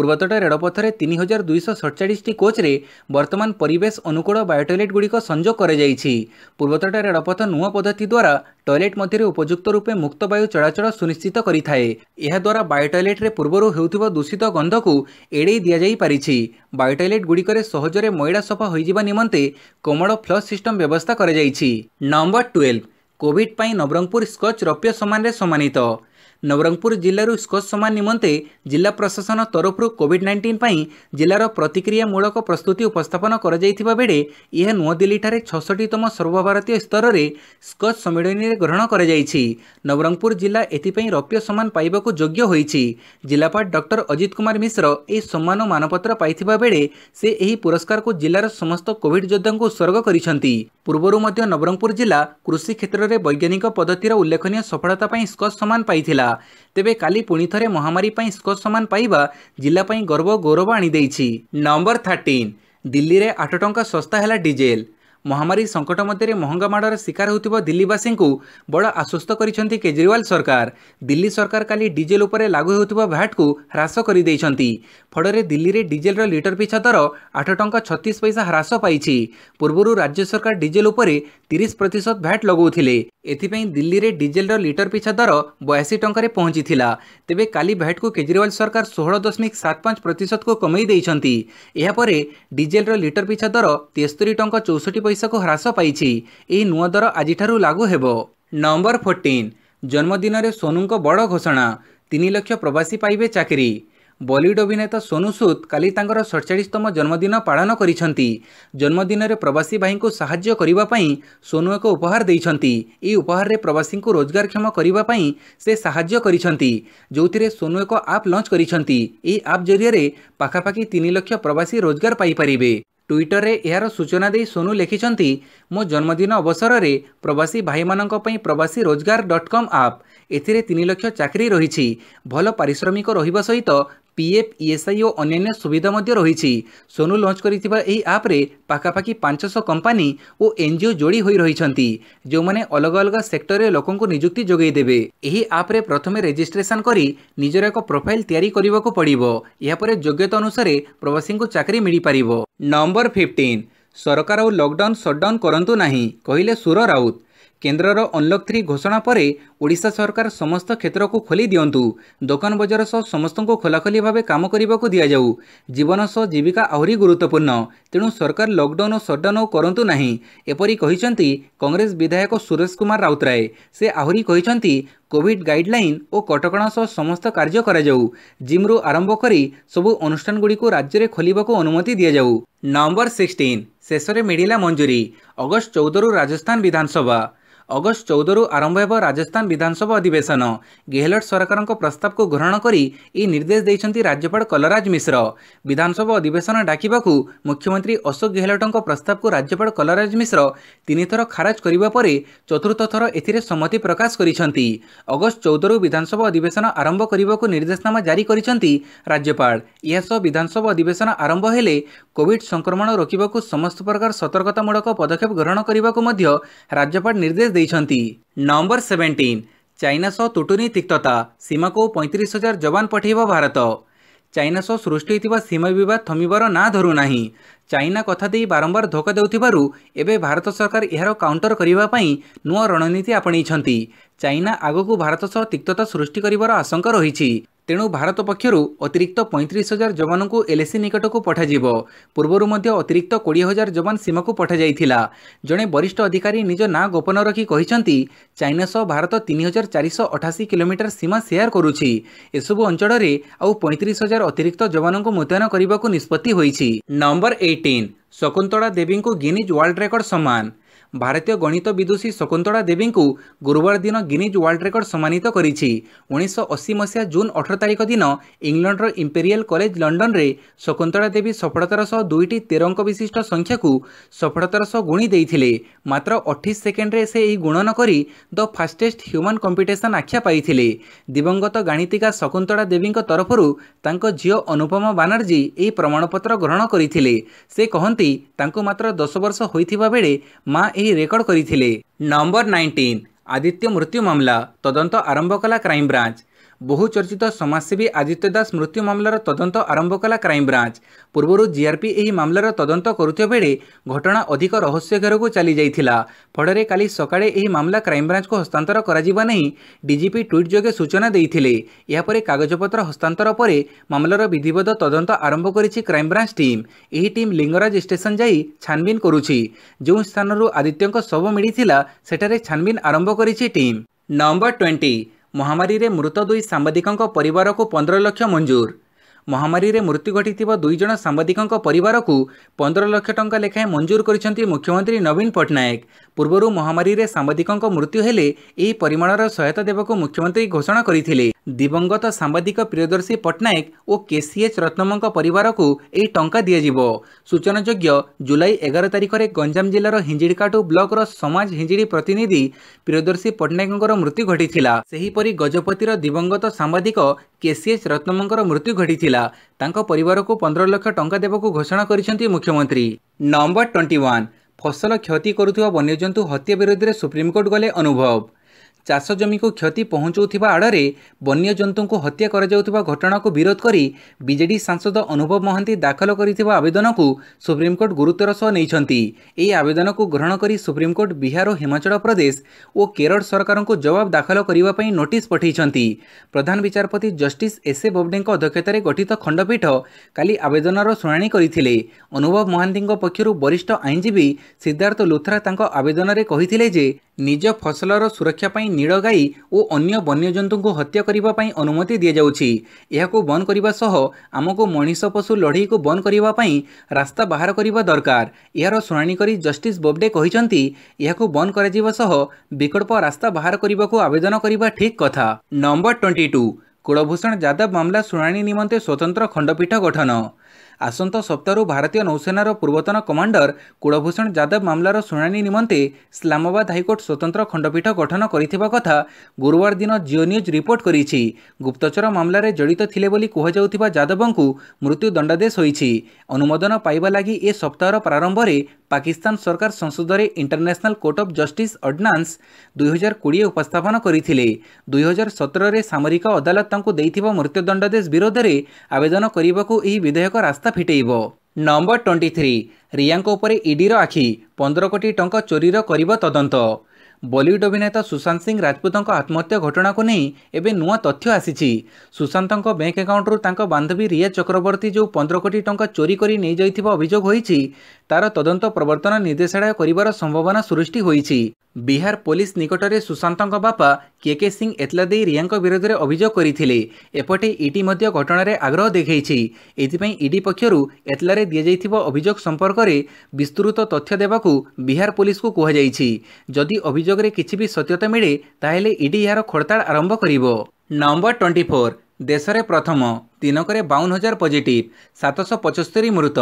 ପୂର୍ବତଟ ରେଳପଥରେ ତିନି ହଜାର ଦୁଇଶହ ସତଚାଳିଶଟି କୋଚ୍ରେ ବର୍ତ୍ତମାନ ପରିବେଶ ଅନୁକୂଳ ବାୟୋଟଏଲେଟ୍ ଗୁଡ଼ିକ ସଂଯୋଗ କରାଯାଇଛି ପୂର୍ବତଟ ରେଳପଥ ନୂଆ ପଦ୍ଧତି ଦ୍ୱାରା ଟଏଲେଟ୍ ମଧ୍ୟରେ ଉପଯୁକ୍ତ ରୂପେ ମୁକ୍ତ ବାୟୁ ଚଳାଚଳ ସୁନିଶ୍ଚିତ କରିଥାଏ ଏହାଦ୍ୱାରା ବାୟୋଟଏଲେଟ୍ରେ ପୂର୍ବରୁ ହେଉଥିବା ଦୂଷିତ ଗନ୍ଧକୁ ଏଡ଼େଇ ଦିଆଯାଇପାରିଛି ବାୟୋଟଏଲେଟ୍ ଗୁଡ଼ିକରେ ସହଜରେ ମଇଳା ସଫା ହୋଇଯିବା ନିମନ୍ତେ କୋମଳ ଫ୍ଲସ୍ ସିଷ୍ଟମ୍ ବ୍ୟବସ୍ଥା କରାଯାଇଛି ନମ୍ବର ଟୁଏଲ୍ଭ କୋଭିଡ୍ ପାଇଁ ନବରଙ୍ଗପୁର ସ୍କଚ୍ ରୌପ୍ୟ ସମ୍ମାନରେ ସମ୍ମାନିତ ନବରଙ୍ଗପୁର ଜିଲ୍ଲାରୁ ସ୍କଚ୍ ସମାନ ନିମନ୍ତେ ଜିଲ୍ଲା ପ୍ରଶାସନ ତରଫରୁ କୋଭିଡ୍ ନାଇଷ୍ଟିନ୍ ପାଇଁ ଜିଲ୍ଲାର ପ୍ରତିକ୍ରିୟାମୂଳକ ପ୍ରସ୍ତୁତି ଉପସ୍ଥାପନ କରାଯାଇଥିବା ବେଳେ ଏହା ନୂଆଦିଲ୍ଲୀଠାରେ ଛଅଷଠିତମ ସର୍ବଭାରତୀୟ ସ୍ତରରେ ସ୍କଚ୍ ସମ୍ମିଳନୀରେ ଗ୍ରହଣ କରାଯାଇଛି ନବରଙ୍ଗପୁର ଜିଲ୍ଲା ଏଥିପାଇଁ ରୌପ୍ୟ ସମ୍ମାନ ପାଇବାକୁ ଯୋଗ୍ୟ ହୋଇଛି ଜିଲ୍ଲାପାଳ ଡକ୍ଟର ଅଜିତ କୁମାର ମିଶ୍ର ଏହି ସମ୍ମାନ ମାନପତ୍ର ପାଇଥିବା ବେଳେ ସେ ଏହି ପୁରସ୍କାରକୁ ଜିଲ୍ଲାର ସମସ୍ତ କୋଭିଡ୍ ଯୋଦ୍ଧାଙ୍କୁ ଉତ୍ସର୍ଗ କରିଛନ୍ତି ପୂର୍ବରୁ ମଧ୍ୟ ନବରଙ୍ଗପୁର ଜିଲ୍ଲା କୃଷି କ୍ଷେତ୍ରରେ ବୈଜ୍ଞାନିକ ପଦ୍ଧତିର ଉଲ୍ଲେଖନୀୟ ସଫଳତା ପାଇଁ ସ୍କଚ୍ ସମ୍ମାନ ପାଇଥିଲା ଥିଲା ତେବେ କାଲି ପୁଣି ଥରେ ମହାମାରୀ ପାଇଁ ସ୍କଚ୍ ସମ୍ମାନ ପାଇବା ଜିଲ୍ଲା ପାଇଁ ଗର୍ବ ଗୌରବ ଆଣିଦେଇଛି ନମ୍ବର ଥାର୍ଟିନ୍ ଦିଲ୍ଲୀରେ ଆଠ ଟଙ୍କା ଶସ୍ତା ହେଲା ଡିଜେଲ୍ ମହାମାରୀ ସଙ୍କଟ ମଧ୍ୟରେ ମହଙ୍ଗା ମାଡ଼ର ଶିକାର ହେଉଥିବା ଦିଲ୍ଲୀବାସୀଙ୍କୁ ବଡ଼ ଆଶ୍ୱସ୍ତ କରିଛନ୍ତି କେଜରିୱାଲ ସରକାର ଦିଲ୍ଲୀ ସରକାର କାଲି ଡିଜେଲ ଉପରେ ଲାଗୁ ହେଉଥିବା ଭ୍ୟାଟ୍କୁ ହ୍ରାସ କରିଦେଇଛନ୍ତି ଫଳରେ ଦିଲ୍ଲୀରେ ଡିଜେଲର ଲିଟର ପିଛା ଦର ଆଠ ଟଙ୍କା ଛତିଶ ପଇସା ହ୍ରାସ ପାଇଛି ପୂର୍ବରୁ ରାଜ୍ୟ ସରକାର ଡିଜେଲ ଉପରେ ତିରିଶ ପ୍ରତିଶତ ଭ୍ୟାଟ୍ ଲଗାଉଥିଲେ ଏଥିପାଇଁ ଦିଲ୍ଲୀରେ ଡିଜେଲର ଲିଟର ପିଛା ଦର ବୟାଅଶୀ ଟଙ୍କାରେ ପହଞ୍ଚିଥିଲା ତେବେ କାଲି ଭ୍ୟାଟ୍କୁ କେଜରିୱାଲ ସରକାର ଷୋହଳ ଦଶମିକ ସାତ ପାଞ୍ଚ ପ୍ରତିଶତକୁ କମେଇ ଦେଇଛନ୍ତି ଏହାପରେ ଡିଜେଲର ଲିଟର ପିଛା ଦର ତେସ୍ତରୀ ଟଙ୍କା ଚଉଷଠି ପଇସା ବୈଷୟିକ ହ୍ରାସ ପାଇଛି ଏହି ନୂଆ ଦର ଆଜିଠାରୁ ଲାଗୁ ହେବ ନମ୍ବର ଫୋର୍ଟିନ୍ ଜନ୍ମଦିନରେ ସୋନୁଙ୍କ ବଡ଼ ଘୋଷଣା ତିନି ଲକ୍ଷ ପ୍ରବାସୀ ପାଇବେ ଚାକିରି ବଲିଉଡ୍ ଅଭିନେତା ସୋନୁ ସୁଦ୍ କାଲି ତାଙ୍କର ସଡ଼ଚାଳିଶତମ ଜନ୍ମଦିନ ପାଳନ କରିଛନ୍ତି ଜନ୍ମଦିନରେ ପ୍ରବାସୀ ଭାଇଙ୍କୁ ସାହାଯ୍ୟ କରିବା ପାଇଁ ସୋନୁ ଏକ ଉପହାର ଦେଇଛନ୍ତି ଏହି ଉପହାରରେ ପ୍ରବାସୀଙ୍କୁ ରୋଜଗାରକ୍ଷମ କରିବା ପାଇଁ ସେ ସାହାଯ୍ୟ କରିଛନ୍ତି ଯେଉଁଥିରେ ସୋନୁ ଏକ ଆପ୍ ଲଞ୍ଚ କରିଛନ୍ତି ଏହି ଆପ୍ ଜରିଆରେ ପାଖାପାଖି ତିନି ଲକ୍ଷ ପ୍ରବାସୀ ରୋଜଗାର ପାଇପାରିବେ ট্বিটরে এর সূচনা দিয়ে সোনু লিখিছেন মো জন্মদিন অবসরের প্রবাসী ভাইমানী প্রবাসী রোজগার ডট কম আপ এতে তিন লক্ষ চাকরি রয়েছে ভাল পারিশ্রমিক রহবা সহিত পিএফ ইএসআই ও অন্যান্য সুবিধা মধ্যে রয়েছে সোনু লঞ্চ করে এই আপ্রে পাখাপাখি পাঁচশহ কোম্পানি ও এনজিও যোড়ি হয়ে রয়েছেন যে অলগা অলগা সেক্টরে লোক নিযুক্তি যোগাই দেবে এই আপ্রে প্রথমে রেজিষ্ট্রেসন করে নিজের এক প্রোফাইল তৈরি করা পড়ব এরপরে যোগ্যতা অনুসারে প্রবাসী চাকরি মিপার নম্বর ফিফটিন সরকার ଆଉ ଲକଡାଉନ୍ ସଟ୍ଡାଉନ୍ କରନ୍ତୁ ନାହିଁ କହିଲେ ସୁର ରାଉତ କେନ୍ଦ୍ରର ଅନ୍ଲକ୍ ଥ୍ରୀ ଘୋଷଣା ପରେ ଓଡ଼ିଶା ସରକାର ସମସ୍ତ କ୍ଷେତ୍ରକୁ ଖୋଲି ଦିଅନ୍ତୁ ଦୋକାନ ବଜାର ସହ ସମସ୍ତଙ୍କୁ ଖୋଲାଖୋଲି ଭାବେ କାମ କରିବାକୁ ଦିଆଯାଉ ଜୀବନ ସହ ଜୀବିକା ଆହୁରି ଗୁରୁତ୍ୱପୂର୍ଣ୍ଣ ତେଣୁ ସରକାର ଲକ୍ଡାଉନ୍ ଓ ସଟ୍ଡାଉନ୍ କରନ୍ତୁ ନାହିଁ ଏପରି କହିଛନ୍ତି କଂଗ୍ରେସ ବିଧାୟକ ସୁରେଶ କୁମାର ରାଉତରାୟ ସେ ଆହୁରି କହିଛନ୍ତି କୋଭିଡ୍ ଗାଇଡ୍ଲାଇନ୍ ଓ କଟକଣା ସହ ସମସ୍ତ କାର୍ଯ୍ୟ କରାଯାଉ ଜିମ୍ରୁ ଆରମ୍ଭ କରି ସବୁ ଅନୁଷ୍ଠାନଗୁଡ଼ିକୁ ରାଜ୍ୟରେ ଖୋଲିବାକୁ ଅନୁମତି ଦିଆଯାଉ ନଭେମ୍ବର ସିକ୍ସଟିନ୍ ଶେଷରେ ମିଳିଲା ମଞ୍ଜୁରୀ ଅଗଷ୍ଟ ଚଉଦରୁ ରାଜସ୍ଥାନ ବିଧାନସଭା ଅଗଷ୍ଟ ଚଉଦରୁ ଆରମ୍ଭ ହେବ ରାଜସ୍ଥାନ ବିଧାନସଭା ଅଧିବେଶନ ଗେହଲଟ ସରକାରଙ୍କ ପ୍ରସ୍ତାବକୁ ଗ୍ରହଣ କରି ଏହି ନିର୍ଦ୍ଦେଶ ଦେଇଛନ୍ତି ରାଜ୍ୟପାଳ କଲରାଜ ମିଶ୍ର ବିଧାନସଭା ଅଧିବେଶନ ଡାକିବାକୁ ମୁଖ୍ୟମନ୍ତ୍ରୀ ଅଶୋକ ଗେହଲଟଙ୍କ ପ୍ରସ୍ତାବକୁ ରାଜ୍ୟପାଳ କଲରାଜ ମିଶ୍ର ତିନିଥର ଖାରଜ କରିବା ପରେ ଚତୁର୍ଥର ଏଥିରେ ସମ୍ମତି ପ୍ରକାଶ କରିଛନ୍ତି ଅଗଷ୍ଟ ଚଉଦରୁ ବିଧାନସଭା ଅଧିବେଶନ ଆରମ୍ଭ କରିବାକୁ ନିର୍ଦ୍ଦେଶନାମା ଜାରି କରିଛନ୍ତି ରାଜ୍ୟପାଳ ଏହାସହ ବିଧାନସଭା ଅଧିବେଶନ ଆରମ୍ଭ ହେଲେ କୋଭିଡ୍ ସଂକ୍ରମଣ ରୋକିବାକୁ ସମସ୍ତ ପ୍ରକାର ସତର୍କତାମୂଳକ ପଦକ୍ଷେପ ଗ୍ରହଣ କରିବାକୁ ମଧ୍ୟ ରାଜ୍ୟପାଳ ନିର୍ଦ୍ଦେଶ ଦେଇଛନ୍ତି ନମ୍ବର ସେଭେନ୍ଟିନ୍ ଚାଇନା ସହ ତୁଟୁନି ତିକ୍ତତା ସୀମାକୁ ପଇଁତିରିଶ ହଜାର ଯବାନ ପଠାଇବ ଭାରତ ଚାଇନା ସହ ସୃଷ୍ଟି ହୋଇଥିବା ସୀମା ବିବାଦ ଥମିବାର ନାଁ ଧରୁନାହିଁ ଚାଇନା କଥା ଦେଇ ବାରମ୍ବାର ଧୋକା ଦେଉଥିବାରୁ ଏବେ ଭାରତ ସରକାର ଏହାର କାଉଣ୍ଟର କରିବା ପାଇଁ ନୂଆ ରଣନୀତି ଆପଣେଇଛନ୍ତି ଚାଇନା ଆଗକୁ ଭାରତ ସହ ତିକ୍ତତା ସୃଷ୍ଟି କରିବାର ଆଶଙ୍କା ରହିଛି ତେଣୁ ଭାରତ ପକ୍ଷରୁ ଅତିରିକ୍ତ ପଇଁତିରିଶ ହଜାର ଯବାନଙ୍କୁ ଏଲ୍ଏସି ନିକଟକୁ ପଠାଯିବ ପୂର୍ବରୁ ମଧ୍ୟ ଅତିରିକ୍ତ କୋଡ଼ିଏ ହଜାର ଯବାନ ସୀମାକୁ ପଠାଯାଇଥିଲା ଜଣେ ବରିଷ୍ଠ ଅଧିକାରୀ ନିଜ ନାଁ ଗୋପନ ରଖି କହିଛନ୍ତି ଚାଇନା ସହ ଭାରତ ତିନି ହଜାର ଚାରିଶହ ଅଠାଅଶୀ କିଲୋମିଟର ସୀମା ସେୟାର କରୁଛି ଏସବୁ ଅଞ୍ଚଳରେ ଆଉ ପଇଁତିରିଶ ହଜାର ଅତିରିକ୍ତ ଯବାନଙ୍କୁ ମୁତୟନ କରିବାକୁ ନିଷ୍ପତ୍ତି ହୋଇଛି ନମ୍ବର ଏଇଟିନ୍ ଶକୁନ୍ତଳା ଦେବୀଙ୍କୁ ଗିନିଜ୍ ୱାର୍ଲଡ ରେକର୍ଡ ସମାନ ଭାରତୀୟ ଗଣିତ ବିଦୁଷୀ ଶକୁନ୍ତଳା ଦେବୀଙ୍କୁ ଗୁରୁବାର ଦିନ ଗିନିଜ୍ ୱାର୍ଲଡ ରେକର୍ଡ ସମ୍ମାନିତ କରିଛି ଉଣେଇଶହ ଅଶୀ ମସିହା ଜୁନ୍ ଅଠର ତାରିଖ ଦିନ ଇଂଲଣ୍ଡର ଇମ୍ପେରିଆଲ୍ କଲେଜ ଲଣ୍ଡନରେ ଶକୁନ୍ତଳା ଦେବୀ ସଫଳତାର ସହ ଦୁଇଟି ତେର ଅଙ୍କ ବିଶିଷ୍ଟ ସଂଖ୍ୟାକୁ ସଫଳତାର ସହ ଗୁଣି ଦେଇଥିଲେ ମାତ୍ର ଅଠେଇଶ ସେକେଣ୍ଡରେ ସେ ଏହି ଗୁଣନ କରି ଦ ଫାଷ୍ଟେଷ୍ଟ ହ୍ୟୁମାନ କମ୍ପିଟିସନ୍ ଆଖ୍ୟା ପାଇଥିଲେ ଦିବଂଗତ ଗାଣିତିକା ଶକୁନ୍ତଳା ଦେବୀଙ୍କ ତରଫରୁ ତାଙ୍କ ଝିଅ ଅନୁପମା ବାନାର୍ଜୀ ଏହି ପ୍ରମାଣପତ୍ର ଗ୍ରହଣ କରିଥିଲେ ସେ କହନ୍ତି ତାଙ୍କୁ ମାତ୍ର ଦଶ ବର୍ଷ ହୋଇଥିବା ବେଳେ ମା' ଡାଏରୀ ରେକର୍ଡ କରିଥିଲେ ନମ୍ବର ନାଇଣ୍ଟିନ୍ ଆଦିତ୍ୟ ମୃତ୍ୟୁ ମାମଲା ତଦନ୍ତ ଆରମ୍ଭ କଲା କ୍ରାଇମବ୍ରାଞ୍ଚ ବହୁଚର୍ଚ୍ଚିତ ସମାଜସେବୀ ଆଦିତ୍ୟ ଦାସ ମୃତ୍ୟୁ ମାମଲାର ତଦନ୍ତ ଆରମ୍ଭ କଲା କ୍ରାଇମବ୍ରାଞ୍ଚ ପୂର୍ବରୁ ଜିଆର୍ପି ଏହି ମାମଲାର ତଦନ୍ତ କରୁଥିବା ବେଳେ ଘଟଣା ଅଧିକ ରହସ୍ୟ ଘେରକୁ ଚାଲିଯାଇଥିଲା ଫଳରେ କାଲି ସକାଳେ ଏହି ମାମଲା କ୍ରାଇମବ୍ରାଞ୍ଚକୁ ହସ୍ତାନ୍ତର କରାଯିବା ନେଇ ଡିଜିପି ଟ୍ୱିଟ୍ ଯୋଗେ ସୂଚନା ଦେଇଥିଲେ ଏହାପରେ କାଗଜପତ୍ର ହସ୍ତାନ୍ତର ପରେ ମାମଲାର ବିଧିବଦ୍ଧ ତଦନ୍ତ ଆରମ୍ଭ କରିଛି କ୍ରାଇମବ୍ରାଞ୍ଚ ଟିମ୍ ଏହି ଟିମ୍ ଲିଙ୍ଗରାଜ ଷ୍ଟେସନ ଯାଇ ଛାନ୍ବିନ୍ କରୁଛି ଯେଉଁ ସ୍ଥାନରୁ ଆଦିତ୍ୟଙ୍କ ଶବ ମିଳିଥିଲା ସେଠାରେ ଛାନ୍ବିନ୍ ଆରମ୍ଭ କରିଛି ଟିମ୍ ନମ୍ବର ଟ୍ୱେଣ୍ଟି ମହାମାରୀରେ ମୃତ ଦୁଇ ସାମ୍ବାଦିକଙ୍କ ପରିବାରକୁ ପନ୍ଦର ଲକ୍ଷ ମଞ୍ଜୁର ମହାମାରୀରେ ମୃତ୍ୟୁ ଘଟିଥିବା ଦୁଇଜଣ ସାମ୍ବାଦିକଙ୍କ ପରିବାରକୁ ପନ୍ଦର ଲକ୍ଷ ଟଙ୍କା ଲେଖାଏଁ ମଞ୍ଜୁର କରିଛନ୍ତି ମୁଖ୍ୟମନ୍ତ୍ରୀ ନବୀନ ପଟ୍ଟନାୟକ ପୂର୍ବରୁ ମହାମାରୀରେ ସାମ୍ବାଦିକଙ୍କ ମୃତ୍ୟୁ ହେଲେ ଏହି ପରିମାଣର ସହାୟତା ଦେବାକୁ ମୁଖ୍ୟମନ୍ତ୍ରୀ ଘୋଷଣା କରିଥିଲେ ଦିବଂଗତ ସାମ୍ବାଦିକ ପ୍ରିୟଦର୍ଶୀ ପଟ୍ଟନାୟକ ଓ କେସିଏଚ୍ ରତ୍ନମ୍ଙ୍କ ପରିବାରକୁ ଏହି ଟଙ୍କା ଦିଆଯିବ ସୂଚନାଯୋଗ୍ୟ ଜୁଲାଇ ଏଗାର ତାରିଖରେ ଗଞ୍ଜାମ ଜିଲ୍ଲାର ହିଞ୍ଜିଡ଼ିକାଟୁ ବ୍ଲକର ସମାଜ ହିଞ୍ଜିଡ଼ି ପ୍ରତିନିଧି ପ୍ରିୟଦର୍ଶୀ ପଟ୍ଟନାୟକଙ୍କର ମୃତ୍ୟୁ ଘଟିଥିଲା ସେହିପରି ଗଜପତିର ଦିବଂଗତ ସାମ୍ବାଦିକ କେସିଏଚ୍ ରତ୍ନମ୍ଙ୍କର ମୃତ୍ୟୁ ଘଟିଥିଲା ତାଙ୍କ ପରିବାରକୁ ପନ୍ଦର ଲକ୍ଷ ଟଙ୍କା ଦେବାକୁ ଘୋଷଣା କରିଛନ୍ତି ମୁଖ୍ୟମନ୍ତ୍ରୀ ନମ୍ବର ଟ୍ୱେଣ୍ଟି ଫସଲ କ୍ଷତି କରୁଥିବା ବନ୍ୟଜନ୍ତୁ ହତ୍ୟା ବିରୋଧରେ ସୁପ୍ରିମକୋର୍ଟ ଗଲେ ଅନୁଭବ ଚାଷ ଜମିକୁ କ୍ଷତି ପହଞ୍ଚାଉଥିବା ଆଡ଼ରେ ବନ୍ୟଜନ୍ତୁଙ୍କୁ ହତ୍ୟା କରାଯାଉଥିବା ଘଟଣାକୁ ବିରୋଧ କରି ବିଜେଡି ସାଂସଦ ଅନୁଭବ ମହାନ୍ତି ଦାଖଲ କରିଥିବା ଆବେଦନକୁ ସୁପ୍ରିମକୋର୍ଟ ଗୁରୁତ୍ୱର ସହ ନେଇଛନ୍ତି ଏହି ଆବେଦନକୁ ଗ୍ରହଣ କରି ସୁପ୍ରିମକୋର୍ଟ ବିହାର ଓ ହିମାଚଳ ପ୍ରଦେଶ ଓ କେରଳ ସରକାରଙ୍କୁ ଜବାବ ଦାଖଲ କରିବା ପାଇଁ ନୋଟିସ୍ ପଠାଇଛନ୍ତି ପ୍ରଧାନ ବିଚାରପତି ଜଷ୍ଟିସ୍ ଏସ୍ଏ ବୋବଡେଙ୍କ ଅଧ୍ୟକ୍ଷତାରେ ଗଠିତ ଖଣ୍ଡପୀଠ କାଲି ଆବେଦନର ଶୁଣାଣି କରିଥିଲେ ଅନୁଭବ ମହାନ୍ତିଙ୍କ ପକ୍ଷରୁ ବରିଷ୍ଠ ଆଇନଜୀବୀ ସିଦ୍ଧାର୍ଥ ଲୁଥ୍ରା ତାଙ୍କ ଆବେଦନରେ କହିଥିଲେ ଯେ ନିଜ ଫସଲର ସୁରକ୍ଷା ପାଇଁ ନୀଳଗାଈ ଓ ଅନ୍ୟ ବନ୍ୟଜନ୍ତୁଙ୍କୁ ହତ୍ୟା କରିବା ପାଇଁ ଅନୁମତି ଦିଆଯାଉଛି ଏହାକୁ ବନ୍ଦ କରିବା ସହ ଆମକୁ ମଣିଷ ପଶୁ ଲଢ଼େଇକୁ ବନ୍ଦ କରିବା ପାଇଁ ରାସ୍ତା ବାହାର କରିବା ଦରକାର ଏହାର ଶୁଣାଣି କରି ଜଷ୍ଟିସ୍ ବୋବଡେ କହିଛନ୍ତି ଏହାକୁ ବନ୍ଦ କରାଯିବା ସହ ବିକଳ୍ପ ରାସ୍ତା ବାହାର କରିବାକୁ ଆବେଦନ କରିବା ଠିକ୍ କଥା ନମ୍ବର ଟ୍ୱେଣ୍ଟି ଟୁ କୁଳଭୂଷଣ ଯାଦବ ମାମଲା ଶୁଣାଣି ନିମନ୍ତେ ସ୍ୱତନ୍ତ୍ର ଖଣ୍ଡପୀଠ ଗଠନ ଆସନ୍ତା ସପ୍ତାହରୁ ଭାରତୀୟ ନୌସେନାର ପୂର୍ବତନ କମାଣ୍ଡର କୁଳଭୂଷଣ ଯାଦବ ମାମଲାର ଶୁଣାଣି ନିମନ୍ତେ ଇସ୍ଲାମାବାଦ ହାଇକୋର୍ଟ ସ୍ୱତନ୍ତ୍ର ଖଣ୍ଡପୀଠ ଗଠନ କରିଥିବା କଥା ଗୁରୁବାର ଦିନ ଜିଓ ନ୍ୟୁଜ୍ ରିପୋର୍ଟ କରିଛି ଗୁପ୍ତଚର ମାମଲାରେ ଜଡ଼ିତ ଥିଲେ ବୋଲି କୁହାଯାଉଥିବା ଯାଦବଙ୍କୁ ମୃତ୍ୟୁ ଦଣ୍ଡାଦେଶ ହୋଇଛି ଅନୁମୋଦନ ପାଇବା ଲାଗି ଏ ସପ୍ତାହର ପ୍ରାରମ୍ଭରେ ପାକିସ୍ତାନ ସରକାର ସଂସଦରେ international court of justice ordinance ଦୁଇହଜାର କୋଡ଼ିଏ ଉପସ୍ଥାପନ କରିଥିଲେ ଦୁଇହଜାର ସତରରେ ସାମରିକ ଅଦାଲତ ତାଙ୍କୁ ଦେଇଥିବା ମୃତ୍ୟୁଦଣ୍ଡାଦେଶ ବିରୋଧରେ ଆବେଦନ କରିବାକୁ ଏହି ବିଧେୟକ ରାସ୍ତା ଫିଟେଇବ ନମ୍ବର ଟ୍ୱେଣ୍ଟି ଥ୍ରୀ ରିୟାଙ୍କ ଉପରେ ଇଡିର ଆଖି ପନ୍ଦର କୋଟି ଟଙ୍କା ଚୋରିର କରିବ ତଦନ୍ତ ବଲିଉଡ୍ ଅଭିନେତା ସୁଶାନ୍ତ ସିଂ ରାଜପୁତଙ୍କ ଆତ୍ମହତ୍ୟା ଘଟଣାକୁ ନେଇ ଏବେ ନୂଆ ତଥ୍ୟ ଆସିଛି ସୁଶାନ୍ତଙ୍କ ବ୍ୟାଙ୍କ ଆକାଉଣ୍ଟରୁ ତାଙ୍କ ବାନ୍ଧବୀ ରିୟା ଚକ୍ରବର୍ତ୍ତୀ ଯେଉଁ ପନ୍ଦର କୋଟି ଟଙ୍କା ଚୋରି କରି ନେଇଯାଇଥିବା ଅଭିଯୋଗ ହୋଇଛି ତା'ର ତଦନ୍ତ ପ୍ରବର୍ତ୍ତନ ନିର୍ଦ୍ଦେଶାଳୟ କରିବାର ସମ୍ଭାବନା ସୃଷ୍ଟି ହୋଇଛି ବିହାର ପୋଲିସ ନିକଟରେ ସୁଶାନ୍ତଙ୍କ ବାପା କେକେ ସିଂ ଏତଲା ଦେଇ ରିୟାଙ୍କ ବିରୋଧରେ ଅଭିଯୋଗ କରିଥିଲେ ଏପଟେ ଇଡି ମଧ୍ୟ ଘଟଣାରେ ଆଗ୍ରହ ଦେଖାଇଛି ଏଥିପାଇଁ ଇଡି ପକ୍ଷରୁ ଏତଲାରେ ଦିଆଯାଇଥିବା ଅଭିଯୋଗ ସମ୍ପର୍କରେ ବିସ୍ତୃତ ତଥ୍ୟ ଦେବାକୁ ବିହାର ପୋଲିସକୁ କୁହାଯାଇଛି ଯଦି ଅଭିଯୋଗରେ କିଛି ବି ସତ୍ୟତା ମିଳେ ତାହେଲେ ଇଡି ଏହାର ଖୋଳତାଡ଼ ଆରମ୍ଭ କରିବ ନମ୍ବର ଟ୍ୱେଣ୍ଟି ଫୋର୍ ଦେଶରେ ପ୍ରଥମ ତିନକରେ ବାଉନ ହଜାର ପଜିଟିଭ୍ ସାତଶହ ପଞ୍ଚସ୍ତରୀ ମୃତ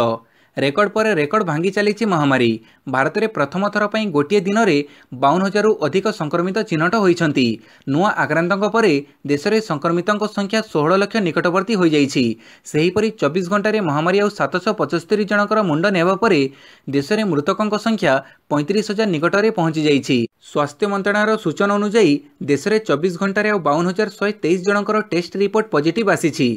ରେକର୍ଡ ପରେ ରେକର୍ଡ ଭାଙ୍ଗି ଚାଲିଛି ମହାମାରୀ ଭାରତରେ ପ୍ରଥମ ଥର ପାଇଁ ଗୋଟିଏ ଦିନରେ ବାଉନ ହଜାରରୁ ଅଧିକ ସଂକ୍ରମିତ ଚିହ୍ନଟ ହୋଇଛନ୍ତି ନୂଆ ଆକ୍ରାନ୍ତଙ୍କ ପରେ ଦେଶରେ ସଂକ୍ରମିତଙ୍କ ସଂଖ୍ୟା ଷୋହଳ ଲକ୍ଷ ନିକଟବର୍ତ୍ତୀ ହୋଇଯାଇଛି ସେହିପରି ଚବିଶ ଘଣ୍ଟାରେ ମହାମାରୀ ଆଉ ସାତଶହ ପଞ୍ଚସ୍ତରୀ ଜଣଙ୍କର ମୁଣ୍ଡ ନେବା ପରେ ଦେଶରେ ମୃତକଙ୍କ ସଂଖ୍ୟା ପଇଁତିରିଶ ହଜାର ନିକଟରେ ପହଞ୍ଚିଯାଇଛି ସ୍ୱାସ୍ଥ୍ୟ ମନ୍ତ୍ରଣାଳୟର ସୂଚନା ଅନୁଯାୟୀ ଦେଶରେ ଚବିଶ ଘଣ୍ଟାରେ ଆଉ ବାଉନ ହଜାର ଶହେ ତେଇଶ ଜଣଙ୍କର ଟେଷ୍ଟ ରିପୋର୍ଟ ପଜିଟିଭ୍ ଆସିଛି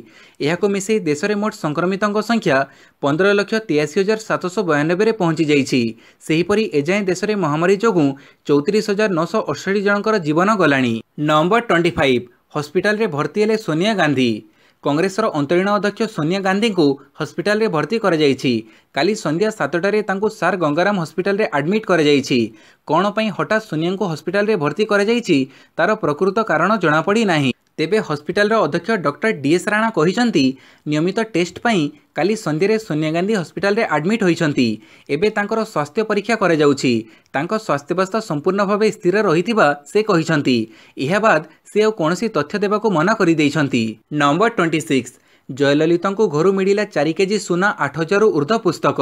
ଏହାକୁ ମିଶାଇ ଦେଶରେ ମୋଟ ସଂକ୍ରମିତଙ୍କ ସଂଖ୍ୟା ପନ୍ଦର ଲକ୍ଷ ତେୟାଅ ତେୟାଅଶୀ ହଜାର ସାତଶହ ବୟାନବେରେ ପହଞ୍ଚିଯାଇଛି ସେହିପରି ଏଯାଏଁ ଦେଶରେ ମହାମାରୀ ଯୋଗୁଁ ଚଉତିରିଶ ହଜାର ନଅଶହ ଅଠଷଠି ଜଣଙ୍କର ଜୀବନ ଗଲାଣି ନମ୍ବର ଟ୍ୱେଣ୍ଟି ଫାଇଭ୍ ହସ୍ପିଟାଲରେ ଭର୍ତ୍ତି ହେଲେ ସୋନିଆ ଗାନ୍ଧୀ କଂଗ୍ରେସର ଅନ୍ତରୀଣ ଅଧ୍ୟକ୍ଷ ସୋନିଆ ଗାନ୍ଧୀଙ୍କୁ ହସ୍ପିଟାଲରେ ଭର୍ତ୍ତି କରାଯାଇଛି କାଲି ସନ୍ଧ୍ୟା ସାତଟାରେ ତାଙ୍କୁ ସାର୍ ଗଙ୍ଗାରାମ ହସ୍ପିଟାଲରେ ଆଡ଼ମିଟ୍ କରାଯାଇଛି କ'ଣ ପାଇଁ ହଠାତ୍ ସୋନିଆଙ୍କୁ ହସ୍ପିଟାଲରେ ଭର୍ତ୍ତି କରାଯାଇଛି ତା'ର ପ୍ରକୃତ କାରଣ ଜଣାପଡ଼ି ନାହିଁ ତେବେ ହସ୍ପିଟାଲର ଅଧ୍ୟକ୍ଷ ଡକ୍ଟର ଡିଏସ୍ ରାଣା କହିଛନ୍ତି ନିୟମିତ ଟେଷ୍ଟ ପାଇଁ କାଲି ସନ୍ଧ୍ୟାରେ ସୋନିଆ ଗାନ୍ଧୀ ହସ୍ପିଟାଲରେ ଆଡମିଟ୍ ହୋଇଛନ୍ତି ଏବେ ତାଙ୍କର ସ୍ୱାସ୍ଥ୍ୟ ପରୀକ୍ଷା କରାଯାଉଛି ତାଙ୍କ ସ୍ୱାସ୍ଥ୍ୟବ୍ୟବସ୍ଥା ସମ୍ପୂର୍ଣ୍ଣ ଭାବେ ସ୍ଥିର ରହିଥିବା ସେ କହିଛନ୍ତି ଏହା ବାଦ୍ ସେ ଆଉ କୌଣସି ତଥ୍ୟ ଦେବାକୁ ମନା କରିଦେଇଛନ୍ତି ନମ୍ବର ଟ୍ୱେଣ୍ଟି ସିକ୍ସ ଜୟଲଲିତାଙ୍କୁ ଘରୁ ମିଳିଲା ଚାରି କେଜି ସୁନା ଆଠ ହଜାରରୁ ଉର୍ଦ୍ଧ୍ୱ ପୁସ୍ତକ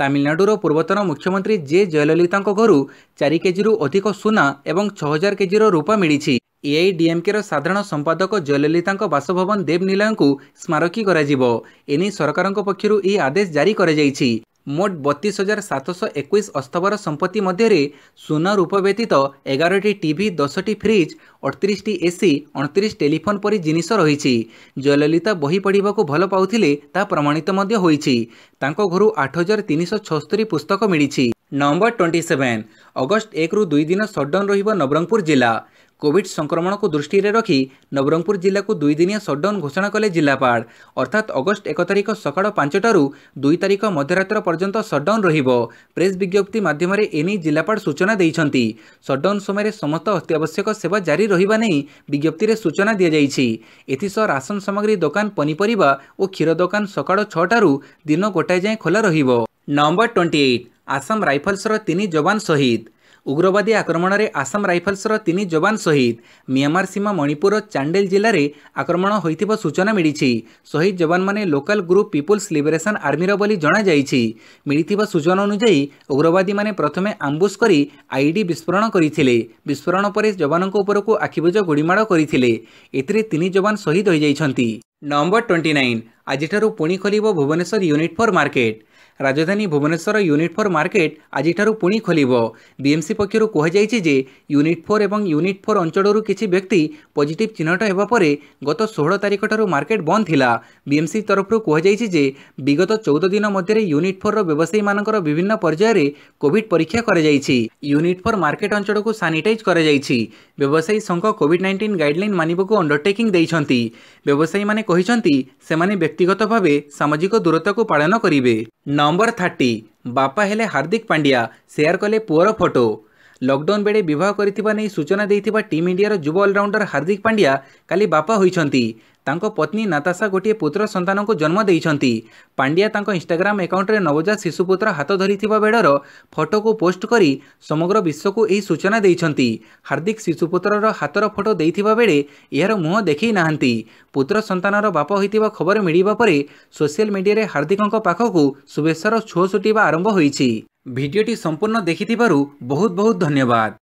ତାମିଲନାଡୁର ପୂର୍ବତନ ମୁଖ୍ୟମନ୍ତ୍ରୀ ଜେ ଜୟଲଲିତାଙ୍କ ଘରୁ ଚାରି କେଜିରୁ ଅଧିକ ସୁନା ଏବଂ ଛଅ ହଜାର କେଜିର ରୂପ ମିଳିଛି ଏଆଇଡିଏମ୍କେର ସାଧାରଣ ସମ୍ପାଦକ ଜୟଲଲିତାଙ୍କ ବାସଭବନ ଦେବନୀଲାଙ୍କୁ ସ୍ମାରକୀ କରାଯିବ ଏନେଇ ସରକାରଙ୍କ ପକ୍ଷରୁ ଏହି ଆଦେଶ ଜାରି କରାଯାଇଛି মোট বত্রিশ হাজার সাতশো একুশ অস্তবর সম্পত্তি মধ্যে সোনা রূপ ব্যতীত এগারোটি টিভি দশটি ফ্রিজ অড়তিশটি এসি অণতিশ টেলিফোন পরি জিনিস রয়েছে জয়ললিতা বহি পড়া ভাল পাওলে তা প্রমাণিত হয়েছে তাঁর ঘর আট হাজার তিনশো ছস্তরি পুস্তক মিছে নম্বর টোয়েন্টি সেভেন অগস্ট একরু দুই দিন সটডাউন রহব নবরঙ্গপুর জেলা କୋଭିଡ୍ ସଂକ୍ରମଣକୁ ଦୃଷ୍ଟିରେ ରଖି ନବରଙ୍ଗପୁର ଜିଲ୍ଲାକୁ ଦୁଇଦିନିଆ ସଟ୍ଡାଉନ୍ ଘୋଷଣା କଲେ ଜିଲ୍ଲାପାଳ ଅର୍ଥାତ୍ ଅଗଷ୍ଟ ଏକ ତାରିଖ ସକାଳ ପାଞ୍ଚଟାରୁ ଦୁଇ ତାରିଖ ମଧ୍ୟରାତ୍ର ପର୍ଯ୍ୟନ୍ତ ସଟ୍ଡାଉନ୍ ରହିବ ପ୍ରେସ୍ ବିଜ୍ଞପ୍ତି ମାଧ୍ୟମରେ ଏନେଇ ଜିଲ୍ଲାପାଳ ସୂଚନା ଦେଇଛନ୍ତି ସଟ୍ଡାଉନ୍ ସମୟରେ ସମସ୍ତ ଅତ୍ୟାବଶ୍ୟକ ସେବା ଜାରି ରହିବା ନେଇ ବିଜ୍ଞପ୍ତିରେ ସୂଚନା ଦିଆଯାଇଛି ଏଥିସହ ରାସନ ସାମଗ୍ରୀ ଦୋକାନ ପନିପରିବା ଓ କ୍ଷୀର ଦୋକାନ ସକାଳ ଛଅଟାରୁ ଦିନ ଗୋଟାଏ ଯାଏଁ ଖୋଲା ରହିବ ନଭେମ୍ବର ଟ୍ୱେଣ୍ଟି ଏଇଟ୍ ଆସାମ ରାଇଫଲ୍ସର ତିନି ଯବାନ ଶହୀଦ ଉଗ୍ରବାଦୀ ଆକ୍ରମଣରେ ଆସାମ ରାଇଫଲ୍ସର ତିନି ଯବାନ ଶହୀଦ ମିଆଁମାର ସୀମା ମଣିପୁରର ଚାଣ୍ଡେଲ ଜିଲ୍ଲାରେ ଆକ୍ରମଣ ହୋଇଥିବା ସୂଚନା ମିଳିଛି ଶହୀଦ ଯବାନମାନେ ଲୋକାଲ ଗ୍ରୁପ୍ ପିପୁଲ୍ସ ଲିବରେସନ୍ ଆର୍ମିର ବୋଲି ଜଣାଯାଇଛି ମିଳିଥିବା ସୂଚନା ଅନୁଯାୟୀ ଉଗ୍ରବାଦୀମାନେ ପ୍ରଥମେ ଆମ୍ବୁସ୍ କରି ଆଇଡି ବିସ୍ଫୋରଣ କରିଥିଲେ ବିସ୍ଫୋରଣ ପରେ ଯବାନଙ୍କ ଉପରକୁ ଆଖିବୁଜ ଗୁଳିମାଡ଼ କରିଥିଲେ ଏଥିରେ ତିନି ଯବାନ ଶହୀଦ ହୋଇଯାଇଛନ୍ତି ନମ୍ବର ଟ୍ୱେଣ୍ଟି ନାଇନ୍ ଆଜିଠାରୁ ପୁଣି ଖୋଲିବ ଭୁବନେଶ୍ୱର ୟୁନିଟ୍ ଫର୍ ମାର୍କେଟ୍ ରାଜଧାନୀ ଭୁବନେଶ୍ୱର ୟୁନିଟ୍ ଫୋର୍ ମାର୍କେଟ୍ ଆଜିଠାରୁ ପୁଣି ଖୋଲିବ ବିଏମ୍ସି ପକ୍ଷରୁ କୁହାଯାଇଛି ଯେ ୟୁନିଟ୍ ଫୋର୍ ଏବଂ ୟୁନିଟ୍ ଫୋର୍ ଅଞ୍ଚଳରୁ କିଛି ବ୍ୟକ୍ତି ପଜିଟିଭ୍ ଚିହ୍ନଟ ହେବା ପରେ ଗତ ଷୋହଳ ତାରିଖଠାରୁ ମାର୍କେଟ୍ ବନ୍ଦ ଥିଲା ବିଏମ୍ସି ତରଫରୁ କୁହାଯାଇଛି ଯେ ବିଗତ ଚଉଦ ଦିନ ମଧ୍ୟରେ ୟୁନିଟ୍ ଫୋର୍ର ବ୍ୟବସାୟୀମାନଙ୍କର ବିଭିନ୍ନ ପର୍ଯ୍ୟାୟରେ କୋଭିଡ୍ ପରୀକ୍ଷା କରାଯାଇଛି ୟୁନିଟ୍ ଫୋର୍ ମାର୍କେଟ୍ ଅଞ୍ଚଳକୁ ସାନିଟାଇଜ୍ କରାଯାଇଛି ବ୍ୟବସାୟୀ ସଂଘ କୋଭିଡ୍ ନାଇଣ୍ଟିନ୍ ଗାଇଡ୍ଲାଇନ୍ ମାନିବାକୁ ଅଣ୍ଡରଟେକିଂ ଦେଇଛନ୍ତି ବ୍ୟବସାୟୀମାନେ କହିଛନ୍ତି ସେମାନେ ବ୍ୟକ୍ତିଗତ ଭାବେ ସାମାଜିକ ଦୂରତାକୁ ପାଳନ କରିବେ ନମ୍ବର ଥାର୍ଟି ବାପା ହେଲେ ହାର୍ଦ୍ଦିକ ପାଣ୍ଡ୍ୟା ସେୟାର କଲେ ପୁଅର ଫଟୋ ଲକଡାଉନ୍ ବେଳେ ବିବାହ କରିଥିବା ନେଇ ସୂଚନା ଦେଇଥିବା ଟିମ୍ ଇଣ୍ଡିଆର ଯୁବ ଅଲରାଉଣ୍ଡର ହାର୍ଦ୍ଦିକ ପାଣ୍ଡ୍ୟା କାଲି ବାପା ହୋଇଛନ୍ତି ତାଙ୍କ ପତ୍ନୀ ନାତାଶା ଗୋଟିଏ ପୁତ୍ର ସନ୍ତାନକୁ ଜନ୍ମ ଦେଇଛନ୍ତି ପାଣ୍ଡିଆ ତାଙ୍କ ଇନ୍ଷ୍ଟାଗ୍ରାମ ଆକାଉଣ୍ଟରେ ନବଜାତ ଶିଶୁପୁତ୍ର ହାତ ଧରିଥିବା ବେଳର ଫଟୋକୁ ପୋଷ୍ଟ କରି ସମଗ୍ର ବିଶ୍ୱକୁ ଏହି ସୂଚନା ଦେଇଛନ୍ତି ହାର୍ଦ୍ଦିକ ଶିଶୁପୁତ୍ରର ହାତର ଫଟୋ ଦେଇଥିବା ବେଳେ ଏହାର ମୁହଁ ଦେଖି ନାହାନ୍ତି ପୁତ୍ର ସନ୍ତାନର ବାପ ହୋଇଥିବା ଖବର ମିଳିବା ପରେ ସୋସିଆଲ ମିଡିଆରେ ହାର୍ଦ୍ଦିକଙ୍କ ପାଖକୁ ଶୁଭେଚ୍ଛାର ଛୁଅ ଛୁଟିବା ଆରମ୍ଭ ହୋଇଛି ଭିଡ଼ିଓଟି ସମ୍ପୂର୍ଣ୍ଣ ଦେଖିଥିବାରୁ ବହୁତ ବହୁତ ଧନ୍ୟବାଦ